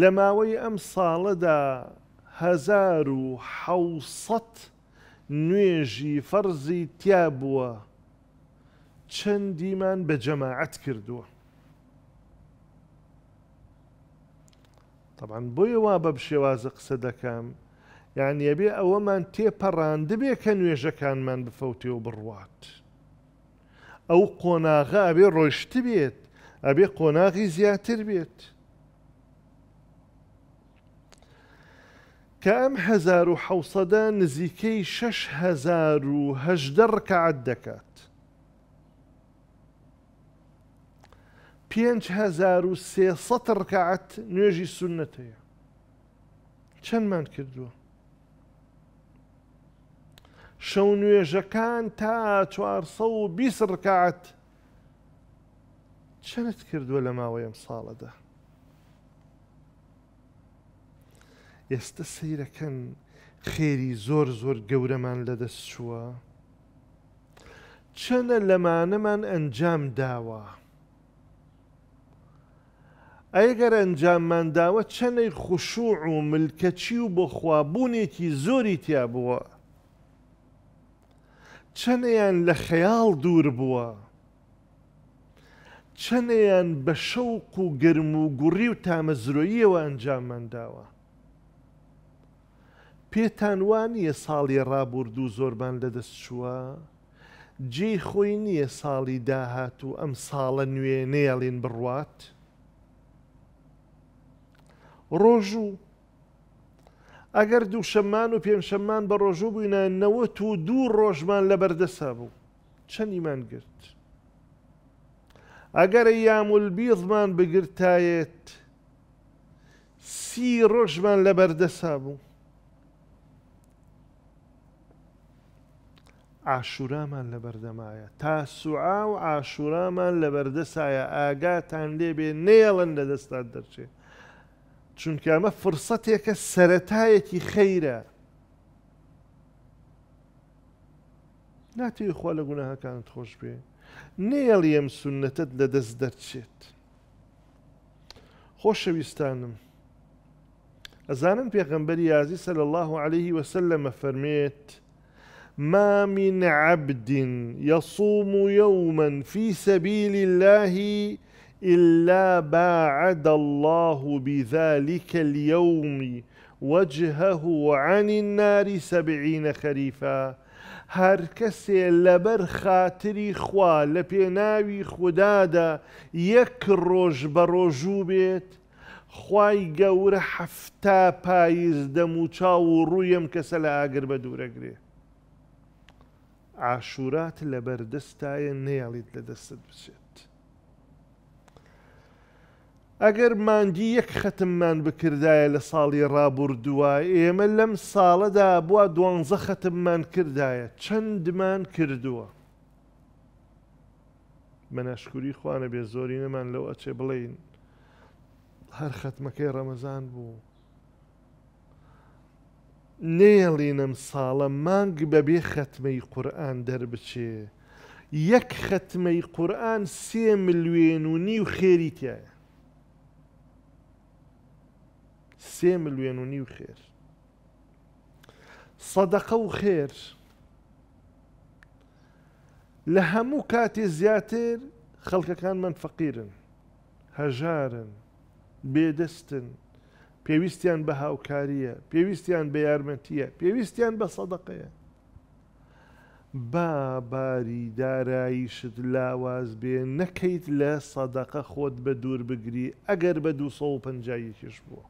لە ماوەی ئەم ساڵەدا هزار و حوسەت نوێژی فەرزی تیا بووە چەندیمان بە جەماعەت کردووە. طبعاً بۆیە وا بە شێوازە قسە دەکەم یان یەبێ ئەوەمان تێپەڕاندبێ کە نوێژەکانمان بفەوتێ و بڕوات. ئەو قۆناغا ئەبێ ڕۆیشتی بێت ئەبێ قۆناغی زیاتر بێت. كام هزار حوصدان نزيكي شش هزار هجدر كعدكات بينج هزار سي سطر كعت نيجي سنتي چن من كردو شو نيجا كان تا توار صو بيسر كعت چنت كردو لما ويم صالده ئێستا سەیرەکەن خێری زۆر زۆر گەورەمان لەدەست شووە چەنە لەمانەمان ئەنجام داوە ئەگەر ئەنجاممان داوە چەنەی خوشوع و ملکەچی و بۆ خوابوونێکی زۆری تیا بووە چەنەیان لە خەیاڵ دوور بووە چەنەیان بە شەوق و گرم و گوڕی و تامەزرۆییەوە ئەنجاممەداوە پێتان وانە ساڵی ڕابوردوو زۆربان لەدەست شووە جێ خۆی نییە ساڵی داهات و ئەم ساڵە نوێ نێڵین بڕوات ڕۆژ و ئەگەر دوو شەمان و پێم شەمان بە ڕۆژوو بووینە نەوەت و دوو ڕۆژمان لە بەردەسا بوو چەند ئیمان گرت ئەگەر یامولبیزمان بگرتایەت سی ڕۆژمان لە بەردەسا بوو عاشورامان لە بەردەمایە تا سوعا و عاشورامان لە بەردەسایە ئاگاتان لێبێ نێڵن لە دەستات دەرچێت چونکە ئەمە فرسەتێکە سەتایەکی خەیرە ناتوی خۆ لە گوناهەکانت خۆش بێ نێڵ ئەم سونەتت لە دەست دەرچێت خۆشەویستانم ئەزانن پێغەمبەری یازی سەل الله عليه وسلم فەرمێت ما من عبد يصوم يوما في سبيل الله إلا باعد الله بذلك اليوم وجهه عن النار سبعين خريفا هر کسی لبر خاطری خوا لپی ناوی خدا دا یک روش ڕۆژوو بێت، خی گەورە حفتا پاییز دەموچاو و ڕوویەم کەسە لە ئاگر بە عاشورات لە بەردەستایە نێڵیت لە دەستت بچێت. ئەگەر مانگی یەک خەتممان بکردایە لە ساڵی ڕابوردووە ئێمە لەم ساڵەدا بووە دوانزە خەتممان کردایە چەندمان کردووە. مەنەشکوری خوانە بێ زۆری نەمان لەو ئەچێ بڵین هەر خەتمەکەی ڕەمەزان بوو. نێڵینم ساڵە مانگ بەبێ خەتمەی قورآن دەربچێ یەک خەتمەی قورآن سێ ملوێن و نی و خێری تایە سێ ملوێن و نی و خێر سەدەقە و خێر لە هەموو کاتێ زیاتر خەڵکەکان من فەقیرن هەژارن بێدەستن پێویستیان بە هاوکاریە پێویستیان بە یارمەتیە پێویستیان بە سەدەقەیە با باری داراییشت لاواز بێ نەکەیت لە سەدەقە خۆت بە دوور بگری ئەگەر بە 250 کش بووە